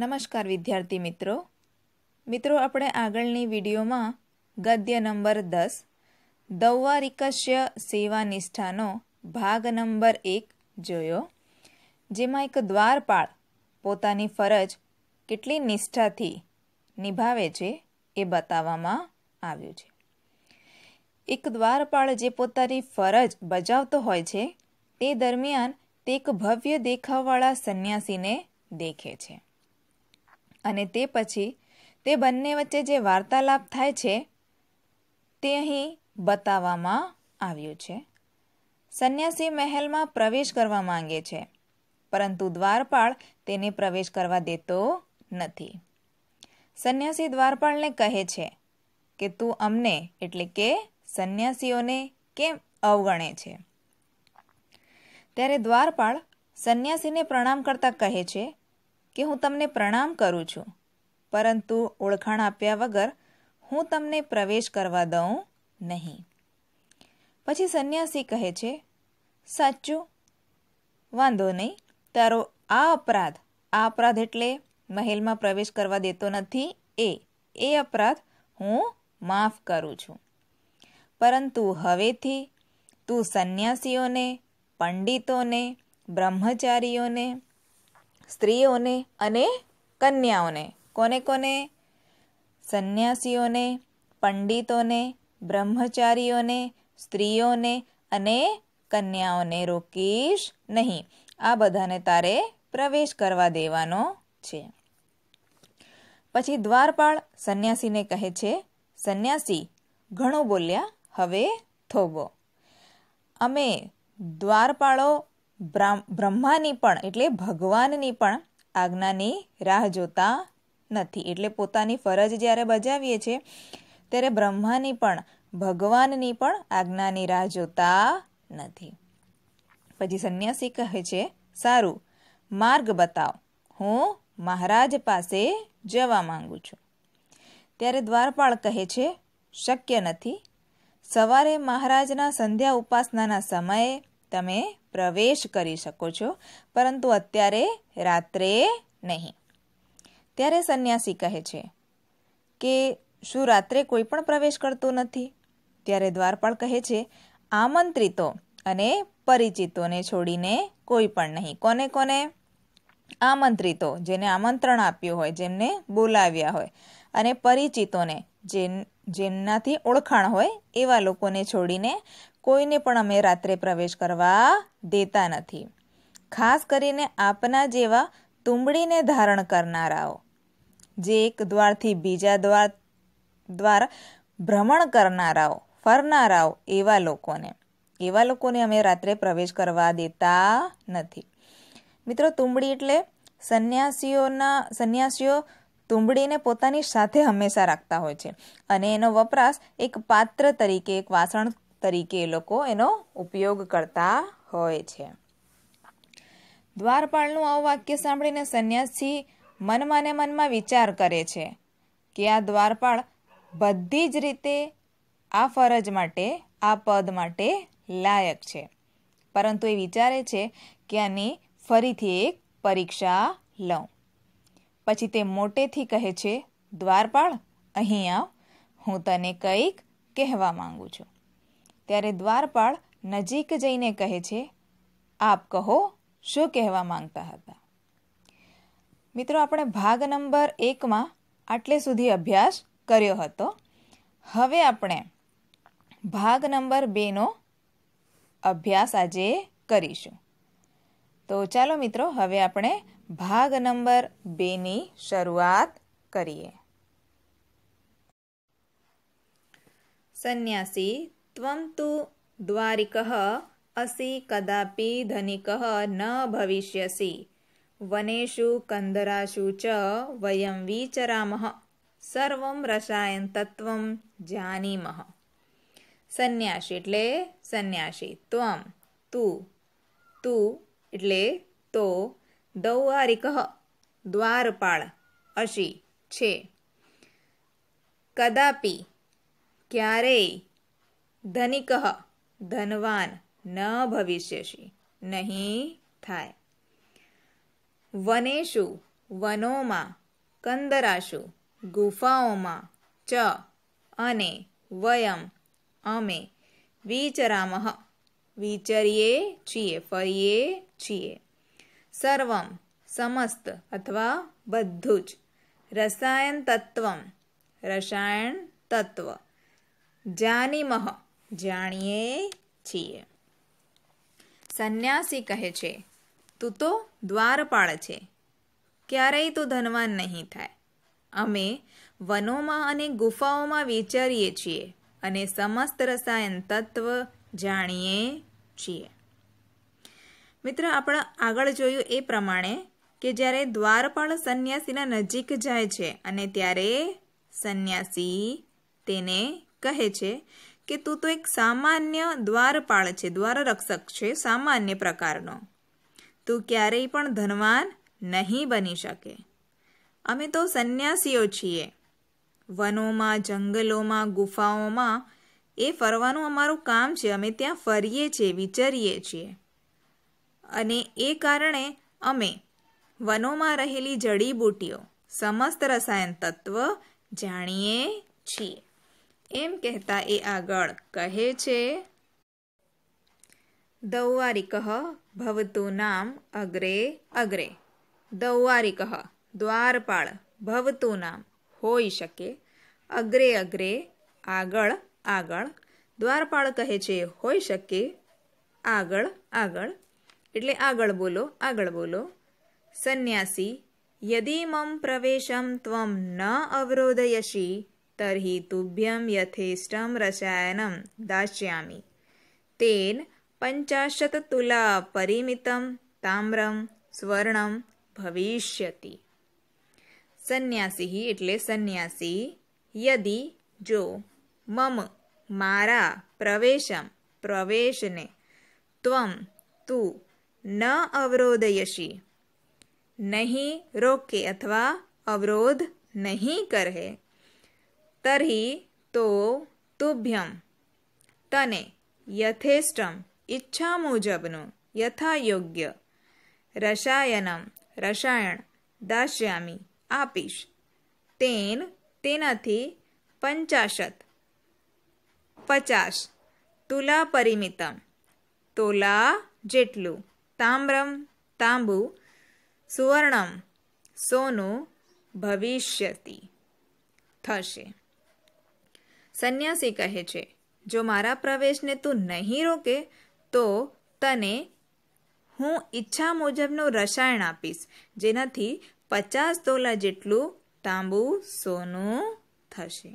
નમસ્કાર વિદ્યાર્થી મિત્રો મિત્રો આપણે આગળની વિડીયોમાં ગદ્ય નંબર દસ દૌવારિકસ્ય નિષ્ઠાનો ભાગ નંબર એક જોયો જેમાં એક દ્વારપાળ પોતાની ફરજ કેટલી નિષ્ઠાથી નિભાવે છે એ બતાવવામાં આવ્યું છે એક દ્વારપાળ જે પોતાની ફરજ બજાવતો હોય છે તે દરમિયાન તે એક ભવ્ય દેખાવવાળા સંન્યાસીને દેખે છે અને તે પછી તે બંને વચ્ચે જે વાર્તાલાપ થાય છે તે અહીં બતાવવામાં આવ્યું છે સંન્યાસી મહેલમાં પ્રવેશ કરવા માંગે છે પરંતુ દ્વારપાળ તેને પ્રવેશ કરવા દેતો નથી સંન્યાસી દ્વારપાળને કહે છે કે તું અમને એટલે કે સંન્યાસીઓને કેમ અવગણે છે ત્યારે દ્વારપાળ સંન્યાસીને પ્રણામ કરતા કહે છે કે હું તમને પ્રણામ કરું છું પરંતુ ઓળખાણ આપ્યા વગર હું તમને પ્રવેશ કરવા દઉં નહીં પછી સંન્યાસી કહે છે સાચું વાંધો નહીં તારો આ અપરાધ આ અપરાધ એટલે મહેલમાં પ્રવેશ કરવા દેતો નથી એ એ અપરાધ હું માફ કરું છું પરંતુ હવેથી તું સંન્યાસીઓને પંડિતોને બ્રહ્મચારીઓને સ્ત્રીઓને અને કન્યાઓને કોને કોને સંન્યાસીઓને પંડિતોને બ્રહ્મચારીઓને સ્ત્રીઓને અને કન્યાઓને રોકીશ નહીં આ બધાને તારે પ્રવેશ કરવા દેવાનો છે પછી દ્વારપાળ સંન્યાસીને કહે છે સંન્યાસી ઘણું બોલ્યા હવે થોભો અમે દ્વારપાળો બ્રહ્માની પણ એટલે ભગવાનની પણ આજ્ઞાની રાહ જોતા નથી એટલે પોતાની ફરજ જ્યારે બજાવીએ છીએ ત્યારે બ્રહ્માની પણ ભગવાનની પણ આજ્ઞાની રાહ જોતા નથી પછી સંન્યાસી કહે છે સારું માર્ગ બતાવ હું મહારાજ પાસે જવા માંગુ છું ત્યારે દ્વારપાળ કહે છે શક્ય નથી સવારે મહારાજના સંધ્યા ઉપાસનાના સમયે તમે પ્રવેશ કરી શકો છો પરંતુ અત્યારે રાત્રે નહીં ત્યારે સંન્યાસી કહે છે કે શું રાત્રે કોઈ પણ પ્રવેશ કરતો નથી ત્યારે દ્વારપાળ કહે છે આમંત્રિતો અને પરિચિતોને છોડીને કોઈ પણ નહીં કોને કોને આમંત્રિતો જેને આમંત્રણ આપ્યું હોય જેમને બોલાવ્યા હોય અને પરિચિતોને જેમ જેમનાથી ઓળખાણ હોય એવા લોકોને છોડીને કોઈને પણ અમે રાત્રે પ્રવેશ કરવા દેતા નથી ખાસ કરીને આપના જેવા તુંબડીને ધારણ કરનારાઓ જે એક દ્વારથી બીજા દ્વાર દ્વાર ભ્રમણ કરનારાઓ ફરનારાઓ એવા લોકોને એવા લોકોને અમે રાત્રે પ્રવેશ કરવા દેતા નથી મિત્રો તુંબડી એટલે સંન્યાસીઓના સંન્યાસીઓ તુંબડીને પોતાની સાથે હંમેશા રાખતા હોય છે અને એનો વપરાશ એક પાત્ર તરીકે એક વાસણ તરીકે એ લોકો એનો ઉપયોગ કરતા હોય છે દ્વારપાળનું આવું વાક્ય સાંભળીને સંન્યાસી મનમાં મનમાં વિચાર કરે છે કે આ દ્વારપાળ બધી જ રીતે આ ફરજ માટે આ પદ માટે લાયક છે પરંતુ એ વિચારે છે કે આની ફરીથી એક પરીક્ષા લઉં પછી તે મોટેથી કહે છે દ્વારપાળ અહીં આવ હું તને કંઈક કહેવા માંગુ છું ત્યારે દ્વારપાળ નજીક જઈને કહે છે આપ કહો શું કહેવા માંગતા હતા મિત્રો આપણે ભાગ નંબર એકમાં આટલે સુધી અભ્યાસ કર્યો હતો હવે આપણે ભાગ નંબર બેનો અભ્યાસ આજે કરીશું તો ચાલો મિત્રો હવે આપણે ભાગ નંબર બેની શરૂઆત કરીએ સંન્યાસી त्वं तु द्वारिकः असि कदापि धनिकः न भविष्यसि वनेषु कन्दराषु च वयं विचरामः સર્વમ રસાયન તત્વમ જાનીમહ સંન્યાસી એટલે સંન્યાસી ત્વમ તું તું એટલે તો દૌવારિક દ્વારપાળ અશી છે કદાપી ક્યારેય ધનિક ધનવાન ન ભવિષ્યશી નહીં થાય વનેશુ વનોમાં કંદરાશુ ગુફાઓમાં ચ અને વયમ અમે વિચરામહ વિચરીએ છીએ ફરીએ છીએ સર્વમ સમસ્ત અથવા બધું જ રસાયણ તત્વમ રસાયણ તત્વ જાનીમહ જાણીએ છીએ સંન્યાસી કહે છે તું તો દ્વારપાળ છે ક્યારેય તું ધનવાન નહીં થાય અમે વનોમાં અને ગુફાઓમાં વિચારીએ છીએ અને સમસ્ત રસાયણ તત્વ જાણીએ છીએ મિત્ર આપણે આગળ જોયું એ પ્રમાણે કે જ્યારે દ્વારપાળ સંન્યાસીના નજીક જાય છે અને ત્યારે સંન્યાસી તેને કહે છે કે તું તો એક સામાન્ય દ્વારપાળ છે દ્વારરક્ષક છે સામાન્ય પ્રકારનો તું ક્યારેય પણ ધનવાન નહીં બની શકે અમે તો સંન્યાસીઓ છીએ વનોમાં જંગલોમાં ગુફાઓમાં એ ફરવાનું અમારું કામ છે અમે ત્યાં ફરીએ છીએ વિચારીએ છીએ અને એ કારણે અમે વનોમાં રહેલી જડીબૂટીઓ સમસ્ત રસાયણ તત્વ જાણીએ છીએ એમ કહેતા એ આગળ કહે છે દૌવારિકહ ભવતું નામ અગ્રે અગ્રે દૌવારિકહ દ્વારપાળ ભવતું નામ હોઈ શકે અગ્રે અગ્રે આગળ આગળ દ્વારપાળ કહે છે હોઈ શકે આગળ આગળ એટલે આગળ બોલો આગળ બોલો સંન્યાસી યદિમમ પ્રવેશમ ત્વમ ન અવરોધયશી તર્હિ તુભ્યમ યથેષ્ટમ રસાયનમ દાસ્યામિ તેન પંચાશત તુલા પરિમિતમ તામ્રમ સ્વર્ણમ ભવિષ્યતિ સંન્યાસી એટલે સંન્યાસી યદિ જો મમ મારા પ્રવેશમ પ્રવેશને ત્વમ તું ન અવરોધયશી નહીં રોકે અથવા અવરોધ નહીં કરે તરી તો તુભ્યમ તને યથેષ્ટમ ઈચ્છા મુજબનું યથાયોગ્ય રસાયનમ રસાયણ દાસ્યામી આપીશ તેન તેનાથી પંચાશત પચાસ તુલા પરિમિતમ તોલા જેટલું તામ્રમ તાંબુ સુવર્ણમ સોનું ભવિષ્યતિ થશે સંન્યાસી કહે છે જો મારા પ્રવેશને તું નહીં રોકે તો તને હું ઈચ્છા મુજબનું રસાયણ આપીશ જેનાથી પચાસ તોલા જેટલું તાંબુ સોનું થશે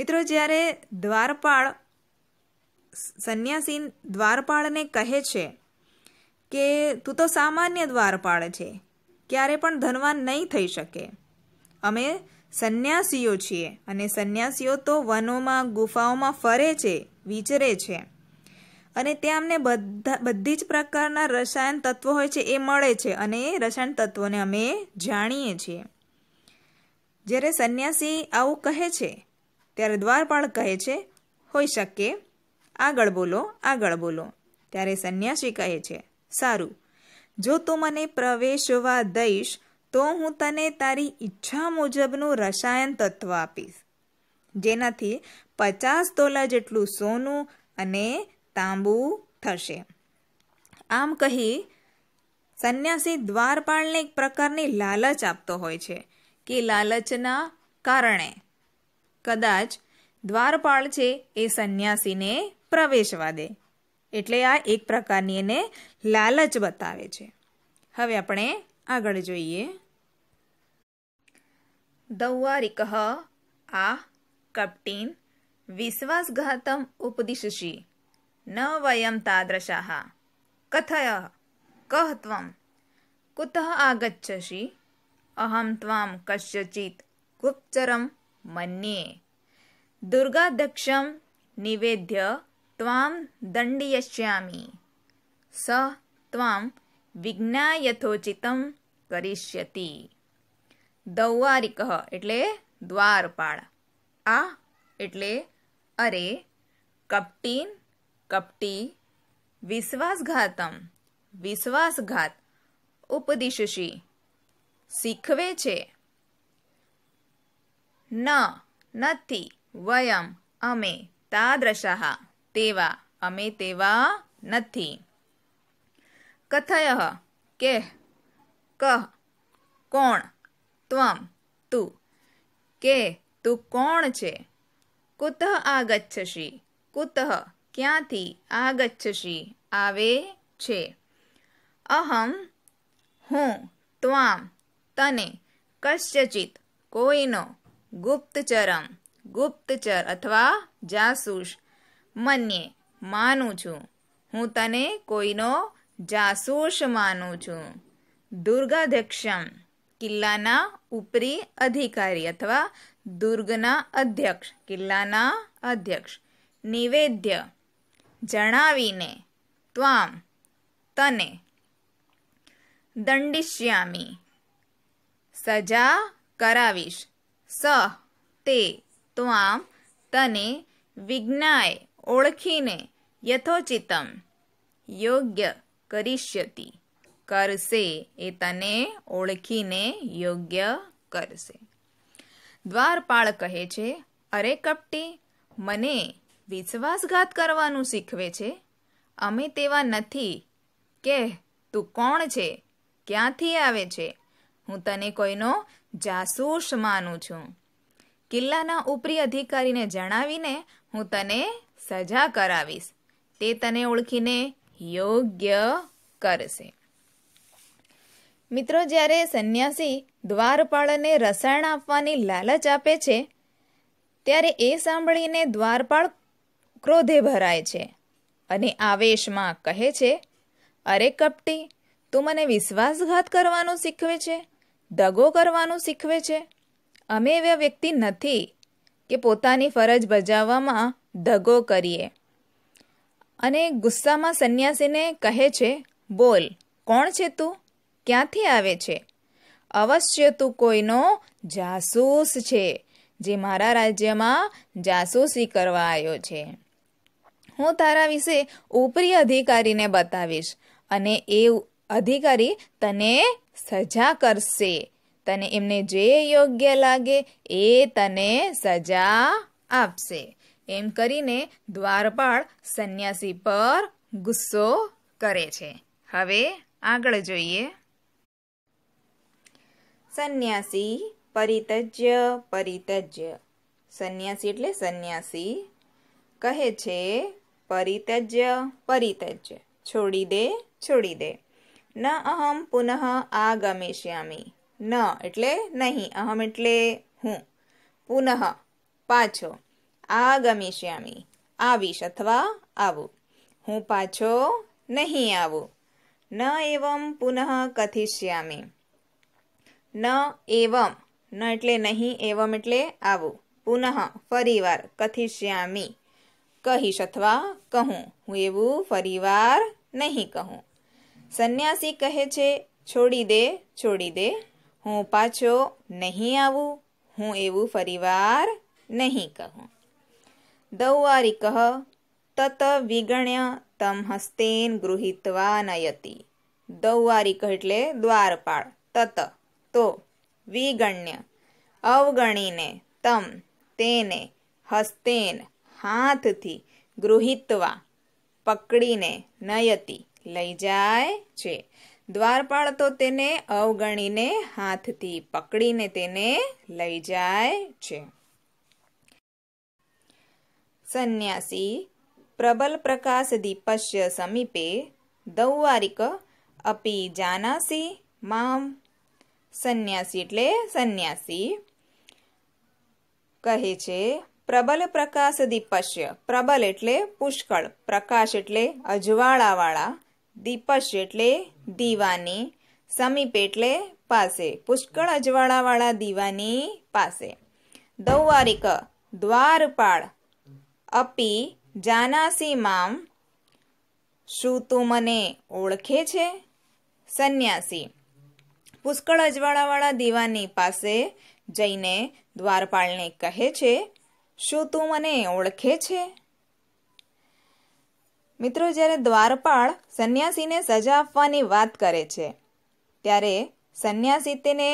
મિત્રો જ્યારે દ્વારપાળ સંન્યાસી દ્વારપાળને કહે છે કે તું તો સામાન્ય દ્વારપાળ છે ક્યારે પણ ધનવાન નહીં થઈ શકે અમે સંન્યાસીઓ છીએ અને સંન્યાસીઓ તો વનોમાં ગુફાઓમાં ફરે છે વિચરે છે અને ત્યાં અમને બધા બધી જ પ્રકારના રસાયણ તત્વો હોય છે એ મળે છે અને એ રસાયણ તત્વોને અમે જાણીએ છીએ જ્યારે સંન્યાસી આવું કહે છે ત્યારે દ્વારપાળ કહે છે હોઈ શકે આગળ બોલો આગળ બોલો ત્યારે સંન્યાસી કહે છે સારું જો તું મને પ્રવેશવા દઈશ તો હું તને તારી ઈચ્છા મુજબનું રસાયણ તત્વ આપીશ જેનાથી પચાસ તોલા જેટલું સોનું અને તાંબુ થશે આમ કહી સંન્યાસી દ્વારપાળને એક પ્રકારની લાલચ આપતો હોય છે કે લાલચના કારણે કદાચ દ્વારપાળ છે એ સંન્યાસીને પ્રવેશવા દે એટલે આ એક પ્રકારની એને લાલચ બતાવે છે હવે આપણે આગળ જોઈએ દૌવારિક આ કપટીન વિશ્વાસઘાતમ ઉપદિશસી ન વયમ તાદૃશાહ કથય કહ ત્વમ કુતઃ આગચ્છસી અહમ ત્વામ કશ્યચિત ગુપ્તચરમ મન્યે દુર્ગાધક્ષમ નિવેદ્ય ત્વામ દંડયશ્યામી સ ત્વામ વિજ્ઞાયથોચિતમ કરિષ્યતિ દૌવારિકહ એટલે દ્વારપાળ આ એટલે અરે કપટીન કપટી વિશ્વાસઘાતમ વિશ્વાસઘાત ઉપદિશશી શીખવે છે ન નથી વયમ અમે તાદૃશાહ તેવા અમે તેવા નથી કથય કે કહ કોણ ત્વમ તું કે તું કોણ છે કુતઃ આગચ્છસી કુતઃ ક્યાંથી આગચ્છસી આવે છે અહમ હું ત્વામ તને કશ્યચિત કોઈનો ગુપ્તચરમ ગુપ્તચર અથવા જાસૂસ મન્યે માનું છું હું તને કોઈનો જાસૂસ માનું છું દુર્ગાધ્યક્ષમ કિલ્લાના ઉપરી અધિકારી અથવા દુર્ગના અધ્યક્ષ કિલ્લાના અધ્યક્ષ નિવેદ્ય જણાવીને ત્વામ તને દંડિષ્યામી સજા કરાવીશ સ તે ત્વામ તને વિજ્ઞાય ઓળખીને યથોચિતમ યોગ્ય કરિષ્યતી કરશે એ તને ઓળખીને યોગ્ય કરશે દ્વારપાળ કહે છે અરે કપટી મને વિશ્વાસઘાત કરવાનું શીખવે છે અમે તેવા નથી કે તું કોણ છે ક્યાંથી આવે છે હું તને કોઈનો જાસૂસ માનું છું કિલ્લાના ઉપરી અધિકારીને જણાવીને હું તને સજા કરાવીશ તે તને ઓળખીને યોગ્ય કરશે મિત્રો જ્યારે સંન્યાસી દ્વારપાળને રસાયણ આપવાની લાલચ આપે છે ત્યારે એ સાંભળીને દ્વારપાળ ક્રોધે ભરાય છે અને આવેશમાં કહે છે અરે કપટી તું મને વિશ્વાસઘાત કરવાનું શીખવે છે દગો કરવાનું શીખવે છે અમે એવા વ્યક્તિ નથી કે પોતાની ફરજ બજાવવામાં દગો કરીએ અને ગુસ્સામાં સંન્યાસીને કહે છે બોલ કોણ છે તું ક્યાંથી આવે છે અવશ્ય તું કોઈનો જાસૂસ છે જે મારા રાજ્યમાં જાસૂસી કરવા આવ્યો છે હું તારા વિશે ઉપરી અધિકારીને બતાવીશ અને એ અધિકારી તને સજા કરશે તને એમને જે યોગ્ય લાગે એ તને સજા આપશે એમ કરીને દ્વારપાળ સંન્યાસી પર ગુસ્સો કરે છે હવે આગળ જોઈએ સંન્યાસી પરિતજ્ય પરિતજ્ય સંન્યાસી એટલે સંન્યાસી કહે છે પરિતજ્ય પરિતજ્ય છોડી દે છોડી દે ન અહમ પુનઃ આગમિષ્યામી ન એટલે નહીં અહમ એટલે હું પુનઃ પાછો આગમિષ્યામી આવીશ અથવા આવું હું પાછો નહીં આવું ન એવમ પુનઃ કથિષ્યામી ન એવમ ન એટલે નહીં એવમ એટલે આવું પુનઃ ફરીવાર કથિષ્યામી કહીશ અથવા કહું હું એવું ફરીવાર નહીં કહું સંન્યાસી કહે છે છોડી દે છોડી દે હું પાછો નહીં આવું હું એવું ફરીવાર નહીં કહું દૌવારી કહ તત વિગણ્ય તમ હસ્તેન ગૃહિત્વા નયતી દૌવારી એટલે દ્વારપાળ તત તો વિગણ્ય અવગણીને તમ તેને હસ્તેન હાથથી ગૃહિતવા પકડીને નયતી લઈ જાય છે દ્વારપાળ તો તેને અવગણીને હાથથી પકડીને તેને લઈ જાય છે સંન્યાસી પ્રબલ પ્રકાશ દીપસ્ય સમીપે દૌવારિક અપી જાનાસી માં સંન્યાસી એટલે સંન્યાસી કહે છે પ્રબલ પ્રકાશ દીપસ્ય પ્રબલ એટલે પુષ્કળ પ્રકાશ એટલે અજવાળાવાળા દીપસ્ય એટલે દીવાની સમીપ એટલે પાસે પુષ્કળ અજવાળાવાળા દીવાની પાસે દૌવારિક દ્વારપાળ અપી જાનાસી મામ શું તું મને ઓળખે છે સંન્યાસી પુષ્કળ અજવાળાવાળા દીવાની પાસે જઈને દ્વારપાળને કહે છે શું તું મને ઓળખે છે મિત્રો જ્યારે દ્વારપાળ સંન્યાસીને સજા આપવાની વાત કરે છે ત્યારે સંન્યાસી તેને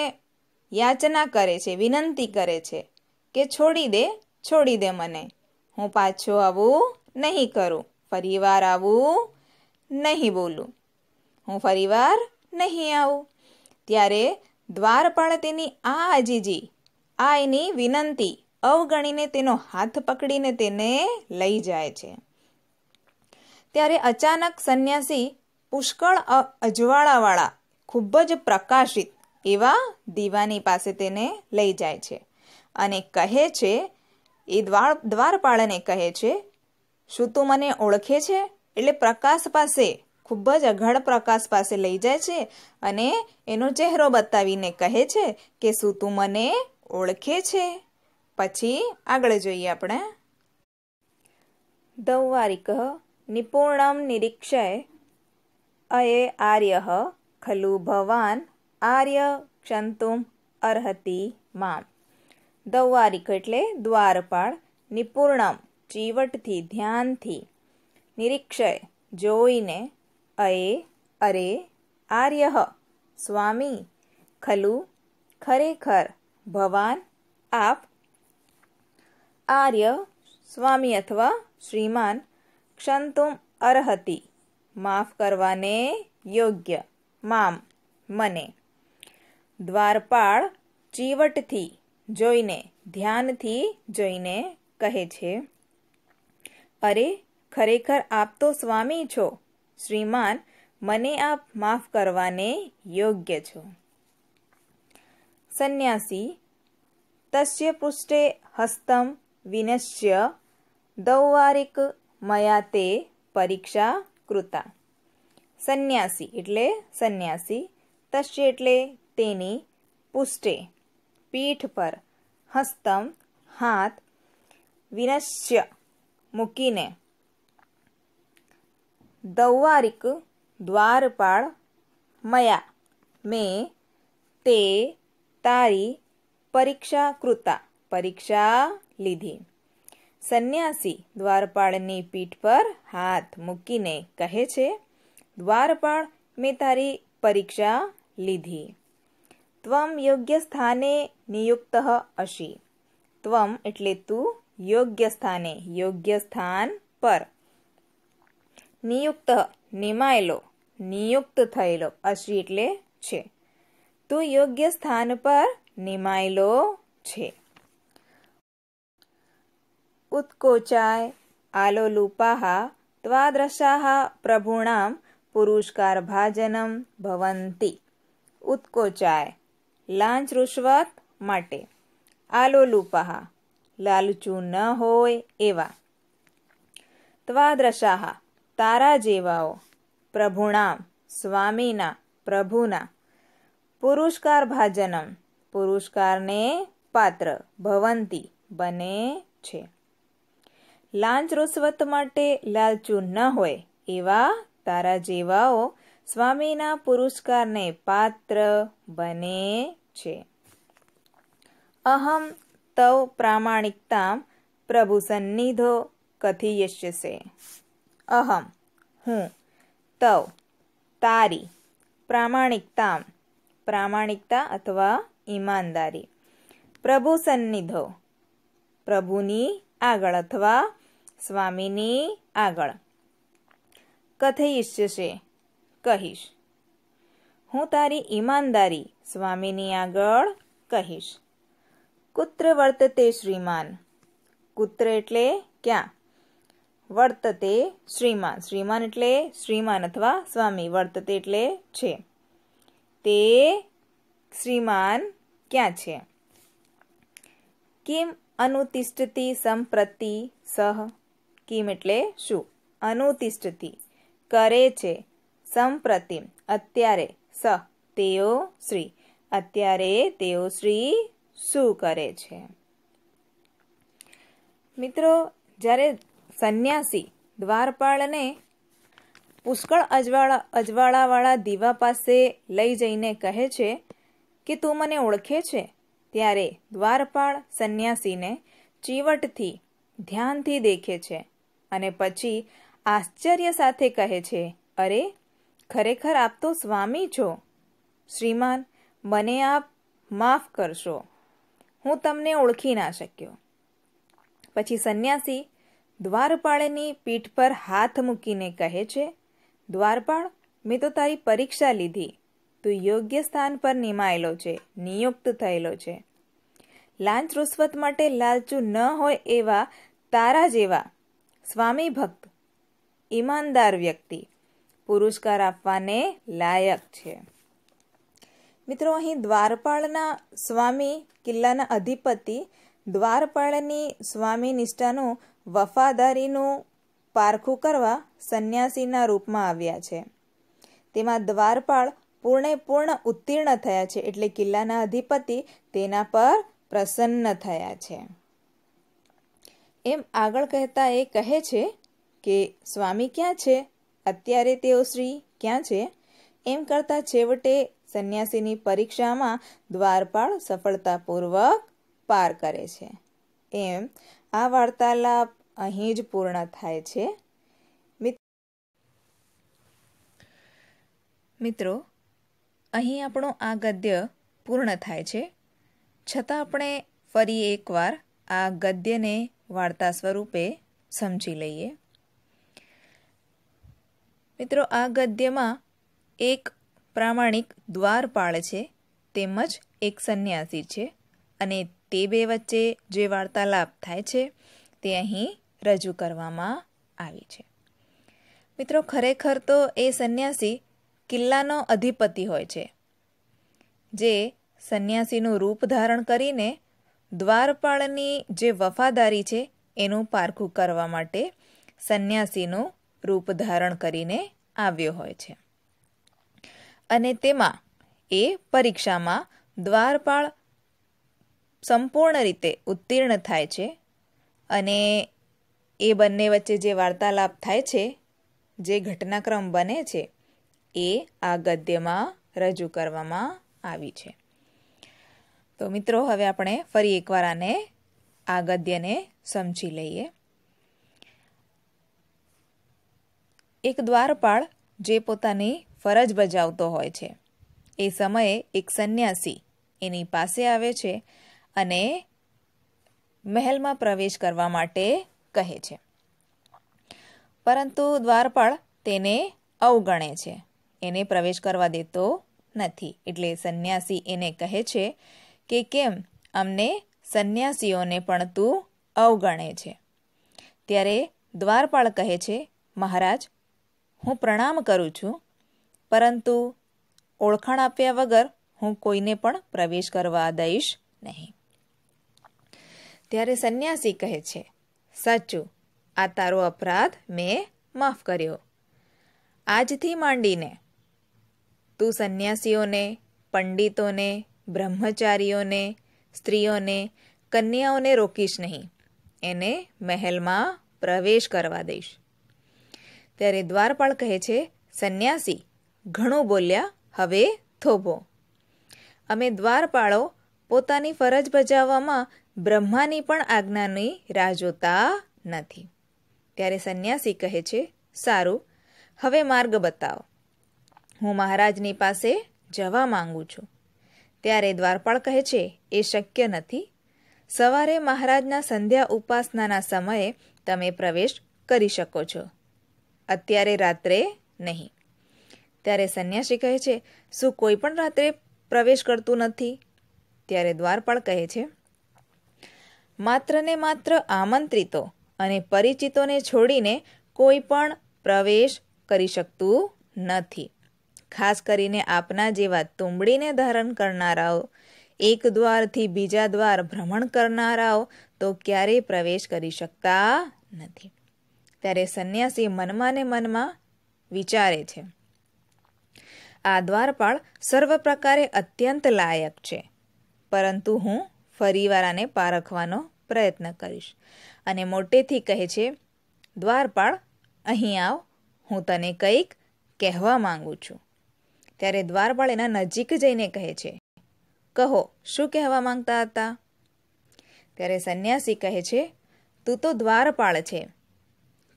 યાચના કરે છે વિનંતી કરે છે કે છોડી દે છોડી દે મને હું પાછો આવું નહીં કરું ફરીવાર આવું નહીં બોલું હું ફરીવાર નહીં આવું ત્યારે દ્વારપાળ તેની આ આજીજી આ એની વિનંતી અવગણીને તેનો હાથ પકડીને તેને લઈ જાય છે ત્યારે અચાનક સંન્યાસી પુષ્કળ અજવાળાવાળા ખૂબ જ પ્રકાશિત એવા દીવાની પાસે તેને લઈ જાય છે અને કહે છે એ દ્વાર દ્વારપાળને કહે છે શું તું મને ઓળખે છે એટલે પ્રકાશ પાસે ખૂબ જ અઘડ પ્રકાશ પાસે લઈ જાય છે અને એનો ચહેરો બતાવીને કહે છે કે શું તું મને ઓળખે છે પછી આગળ જોઈએ આપણે દૌવારિક નિપુણમ નિરીક્ષય અયે આર્ય ખલુ ભવાન આર્ય ક્ષંતુમ અર્હતિ મામ દૌવારિક એટલે દ્વારપાળ નિપુર્ણમ ચીવટથી ધ્યાનથી નિરીક્ષય જોઈને અયે અરે આર્યઃ સ્વામી ખલુ ખરેખર ભવાન આપ આર્ય સ્વામી અથવા શ્રીમાન ક્ષંતુમ અર્હતિ માફ કરવાને યોગ્ય મામ મને દ્વારપાળ ચીવટથી જોઈને ધ્યાનથી જોઈને કહે છે અરે ખરેખર આપ તો સ્વામી છો શ્રીમાન મને આપ માફ કરવાને યોગ્ય છો સંન્યાસી તસ્ય પૃષ્ઠે હસ્તમ વિનશ્ય દૌવારિક મયા તે પરીક્ષા કૃતા સંન્યાસી એટલે સંન્યાસી તસ્ય એટલે તેની પુષ્ટે પીઠ પર હસ્તમ હાથ વિનશ્ય મૂકીને ದೌವಾರಿಕ್ દ્વારપાળ મયા મેં તે તારી પરીક્ષા કૃતા પરીક્ષા લીધી સંન્યાસી દ્વારપાળની પીઠ પર હાથ મૂકીને કહે છે દ્વારપાળ મેં તારી પરીક્ષા લીધી ત્વમ યોગ્ય સ્થાને નિયુક્ત અશી ત્વમ એટલે તું યોગ્ય સ્થાને યોગ્ય સ્થાન પર નિયુક્ત નિમાયેલો નિયુક્ત થયેલો અશ્વી એટલે છે તું યોગ્ય સ્થાન પર નિમાયેલો છે ઉત્કોચાય આલો લુપાહા ત્વાદૃશાહ પ્રભૂણામ પુરુષકાર ભાજનમ ભવંતી ઉત્કોચાય લાંચ રૂશ્વત માટે આલો લુપાહા લાલચું ન હોય એવા ત્વાદ્રશાહા તારા જેવાઓ પ્રભુણામ સ્વામીના પ્રભુના પુરુષકાર ભાજનમ પુરુષકારને પાત્ર ભવંતી બને છે લાંચ રૂશ્વત માટે લાલચુ ન હોય એવા તારા જેવાઓ સ્વામીના પુરસ્કારને પાત્ર બને છે અહમ તવ પ્રામાણિકતા પ્રભુ સન્નિધો કથિયશ્યસે અહમ હું તવ તારી પ્રામાણિકતા પ્રામાણિકતા અથવા ઈમાનદારી પ્રભુ સન્નિધો પ્રભુની આગળ અથવા સ્વામીની આગળ કથયિષ્યશે કહીશ હું તારી ઈમાનદારી સ્વામીની આગળ કહીશ કુત્ર વર્તતે શ્રીમાન કુત્ર એટલે ક્યાં વર્તતે શ્રીમાન શ્રીમાન એટલે શ્રીમાન અથવા સ્વામી વર્તતે એટલે છે તે શ્રીમાન ક્યાં છે કેમ અનુતિષ્ઠતી સંપ્રતિ સહ કિમ એટલે શું અનુતિષ્ઠતી કરે છે સંપ્રતિ અત્યારે સહ તેઓ શ્રી અત્યારે તેઓ શ્રી શું કરે છે મિત્રો જ્યારે સંન્યાસી દ્વારપાળને પુષ્કળ અજવાળા અજવાળાવાળા દીવા પાસે લઈ જઈને કહે છે કે તું મને ઓળખે છે ત્યારે દ્વારપાળ સંન્યાસીને ચીવટથી ધ્યાનથી દેખે છે અને પછી આશ્ચર્ય સાથે કહે છે અરે ખરેખર આપ તો સ્વામી છો શ્રીમાન મને આપ માફ કરશો હું તમને ઓળખી ના શક્યો પછી સંન્યાસી દ્વારપાળની પીઠ પર હાથ મૂકીને કહે છે દ્વારપાળ મેં તો તારી પરીક્ષા લીધી તું યોગ્ય સ્થાન પર નિમાયેલો છે નિયુક્ત થયેલો છે લાંચ રૂશ્વત માટે લાલચુ ન હોય એવા તારા જેવા સ્વામી ભક્ત ઈમાનદાર વ્યક્તિ પુરસ્કાર આપવાને લાયક છે મિત્રો અહીં દ્વારપાળના સ્વામી કિલ્લાના અધિપતિ દ્વારપાળની સ્વામી નિષ્ઠાનું વફાદારીનું પારખું કરવા સંન્યાસીના રૂપમાં આવ્યા છે તેમાં દ્વારપાળ પૂર્ણે પૂર્ણ ઉત્તીર્ણ થયા છે એટલે કિલ્લાના અધિપતિ તેના પર પ્રસન્ન થયા છે એમ આગળ કહેતા એ કહે છે કે સ્વામી ક્યાં છે અત્યારે તેઓ શ્રી ક્યાં છે એમ કરતા છેવટે સંન્યાસીની પરીક્ષામાં દ્વારપાળ સફળતાપૂર્વક પાર કરે છે એમ આ વાર્તાલાપ અહીં જ પૂર્ણ થાય છે મિત્રો અહીં આપણો આ ગદ્ય પૂર્ણ થાય છે છતાં આપણે ફરી એકવાર આ ગદ્યને વાર્તા સ્વરૂપે સમજી લઈએ મિત્રો આ ગદ્યમાં એક પ્રામાણિક દ્વારપાળ છે તેમજ એક સંન્યાસી છે અને તે બે વચ્ચે જે વાર્તાલાપ થાય છે તે અહીં રજૂ કરવામાં આવી છે મિત્રો ખરેખર તો એ સંન્યાસી કિલ્લાનો અધિપતિ હોય છે જે સંન્યાસીનું રૂપ ધારણ કરીને દ્વારપાળની જે વફાદારી છે એનું પારખું કરવા માટે સંન્યાસીનું રૂપ ધારણ કરીને આવ્યો હોય છે અને તેમાં એ પરીક્ષામાં દ્વારપાળ સંપૂર્ણ રીતે ઉત્તીર્ણ થાય છે અને એ બંને વચ્ચે જે વાર્તાલાપ થાય છે જે ઘટનાક્રમ બને છે એ આ ગદ્યમાં રજૂ કરવામાં આવી છે તો મિત્રો હવે આપણે ફરી એકવાર આને આ ગદ્યને સમજી લઈએ એક દ્વારપાળ જે પોતાની ફરજ બજાવતો હોય છે એ સમયે એક સંન્યાસી એની પાસે આવે છે અને મહેલમાં પ્રવેશ કરવા માટે કહે છે પરંતુ દ્વારપાળ તેને અવગણે છે એને પ્રવેશ કરવા દેતો નથી એટલે સંન્યાસી એને કહે છે કે કેમ અમને સંન્યાસીઓને પણ તું અવગણે છે ત્યારે દ્વારપાળ કહે છે મહારાજ હું પ્રણામ કરું છું પરંતુ ઓળખાણ આપ્યા વગર હું કોઈને પણ પ્રવેશ કરવા દઈશ નહીં ત્યારે સંન્યાસી કહે છે સાચું આ તારો અપરાધ મેં માફ કર્યો આજથી માંડીને તું સંન્યાસીઓને પંડિતોને બ્રહ્મચારીઓને સ્ત્રીઓને કન્યાઓને રોકીશ નહીં એને મહેલમાં પ્રવેશ કરવા દઈશ ત્યારે દ્વારપાળ કહે છે સંન્યાસી ઘણું બોલ્યા હવે થોભો અમે દ્વારપાળો પોતાની ફરજ બજાવવામાં બ્રહ્માની પણ આજ્ઞાની રાહ જોતા નથી ત્યારે સંન્યાસી કહે છે સારું હવે માર્ગ બતાવો હું મહારાજની પાસે જવા માંગુ છું ત્યારે દ્વારપાળ કહે છે એ શક્ય નથી સવારે મહારાજના સંધ્યા ઉપાસનાના સમયે તમે પ્રવેશ કરી શકો છો અત્યારે રાત્રે નહીં ત્યારે સંન્યાસી કહે છે શું કોઈ પણ રાત્રે પ્રવેશ કરતું નથી ત્યારે દ્વારપાળ કહે છે માત્ર ને માત્ર આમંત્રિતો અને પરિચિતોને છોડીને કોઈ પણ પ્રવેશ કરી શકતું નથી ખાસ કરીને આપના જેવા તુંબડીને ધારણ કરનારાઓ એક દ્વારથી બીજા દ્વાર ભ્રમણ કરનારાઓ તો ક્યારેય પ્રવેશ કરી શકતા નથી ત્યારે સંન્યાસી મનમાં ને મનમાં વિચારે છે આ દ્વારપાળ સર્વ પ્રકારે અત્યંત લાયક છે પરંતુ હું ફરીવાર આને પારખવાનો પ્રયત્ન કરીશ અને મોટેથી કહે છે દ્વારપાળ અહીં આવ હું તને કંઈક કહેવા માંગુ છું ત્યારે દ્વારપાળ એના નજીક જઈને કહે છે કહો શું કહેવા માંગતા હતા ત્યારે સંન્યાસી કહે છે તું તો દ્વારપાળ છે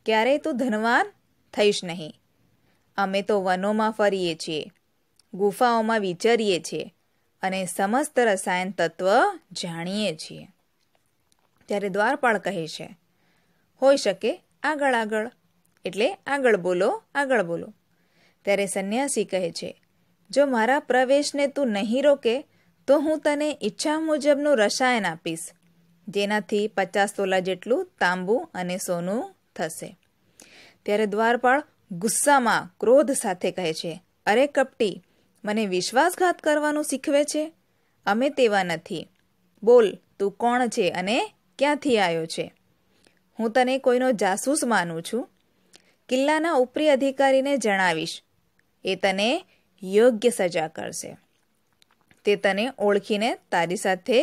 ક્યારેય તું ધનવાન થઈશ નહીં અમે તો વનોમાં ફરીએ છીએ ગુફાઓમાં વિચારીએ છીએ અને સમસ્ત રસાયણ તત્વ જાણીએ છીએ ત્યારે દ્વારપાળ કહે છે હોઈ શકે આગળ આગળ એટલે આગળ બોલો આગળ બોલો ત્યારે સંન્યાસી કહે છે જો મારા પ્રવેશને તું નહીં રોકે તો હું તને ઈચ્છા મુજબનું રસાયણ આપીશ જેનાથી પચાસ તોલા જેટલું તાંબુ અને સોનું થશે ત્યારે દ્વારપાળ ગુસ્સામાં ક્રોધ સાથે કહે છે અરે કપટી મને વિશ્વાસઘાત કરવાનું શીખવે છે અમે તેવા નથી બોલ તું કોણ છે અને ક્યાંથી આવ્યો છે હું તને કોઈનો જાસૂસ માનું છું કિલ્લાના ઉપરી અધિકારીને જણાવીશ એ તને યોગ્ય સજા કરશે તે તને ઓળખીને તારી સાથે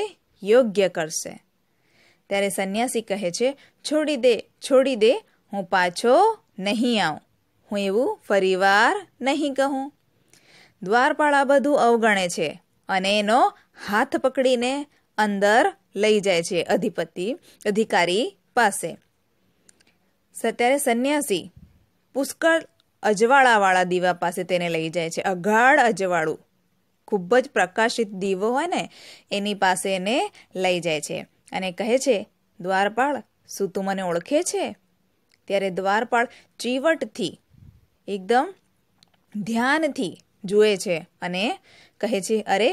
યોગ્ય કરશે ત્યારે સંન્યાસી કહે છે છોડી દે છોડી દે હું પાછો નહીં આવું હું એવું ફરીવાર નહીં કહું દ્વારપાળ આ બધું અવગણે છે અને એનો હાથ પકડીને અંદર લઈ જાય છે અધિપતિ અધિકારી પાસે ત્યારે સંન્યાસી પુષ્કળ અજવાળાવાળા દીવા પાસે તેને લઈ જાય છે અઘાડ અજવાળું ખૂબ જ પ્રકાશિત દીવો હોય ને એની પાસે એને લઈ જાય છે અને કહે છે દ્વારપાળ શું તું મને ઓળખે છે ત્યારે દ્વારપાળ ચીવટથી એકદમ ધ્યાનથી જુએ છે અને કહે છે અરે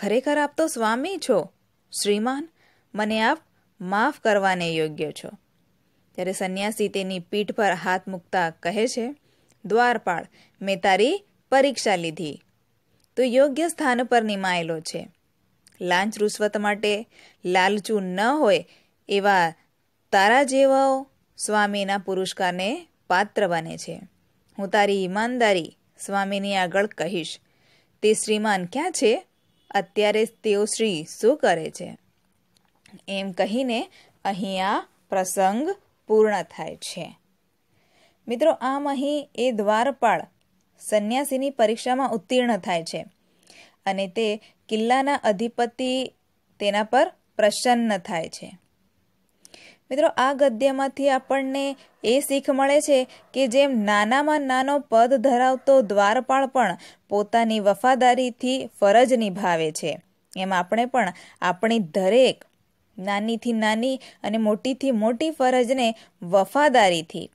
ખરેખર આપ તો સ્વામી છો શ્રીમાન મને આપ માફ કરવાને યોગ્ય છો ત્યારે સંન્યાસી તેની પીઠ પર હાથ મૂકતા કહે છે દ્વારપાળ મેં તારી પરીક્ષા લીધી તો યોગ્ય સ્થાન પર નિમાયેલો છે લાંચ રૂશ્વત માટે લાલચુ ન હોય એવા તારા જેવાઓ સ્વામીના પુરસ્કારને પાત્ર બને છે હું તારી ઈમાનદારી સ્વામીની આગળ કહીશ તે શ્રીમાન ક્યાં છે અત્યારે તેઓ શ્રી શું કરે છે એમ કહીને અહીંયા પ્રસંગ પૂર્ણ થાય છે મિત્રો આમ અહીં એ દ્વારપાળ સંન્યાસીની પરીક્ષામાં ઉત્તીર્ણ થાય છે અને તે કિલ્લાના અધિપતિ તેના પર પ્રસન્ન થાય છે મિત્રો આ ગદ્યમાંથી આપણને એ શીખ મળે છે કે જેમ નાનામાં નાનો પદ ધરાવતો દ્વારપાળ પણ પોતાની વફાદારીથી ફરજ નિભાવે છે એમ આપણે પણ આપણી દરેક નાનીથી નાની અને મોટીથી મોટી ફરજને વફાદારીથી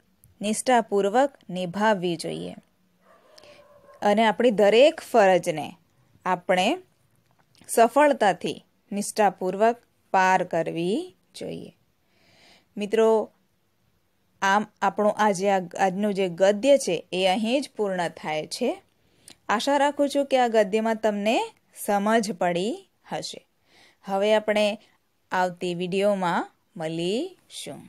નિષ્ઠાપૂર્વક નિભાવવી જોઈએ અને આપણી દરેક ફરજને આપણે સફળતાથી નિષ્ઠાપૂર્વક પાર કરવી જોઈએ મિત્રો આમ આપણો આજે આજનું જે ગદ્ય છે એ અહીં જ પૂર્ણ થાય છે આશા રાખું છું કે આ ગદ્યમાં તમને સમજ પડી હશે હવે આપણે આવતી વિડીયોમાં મળીશું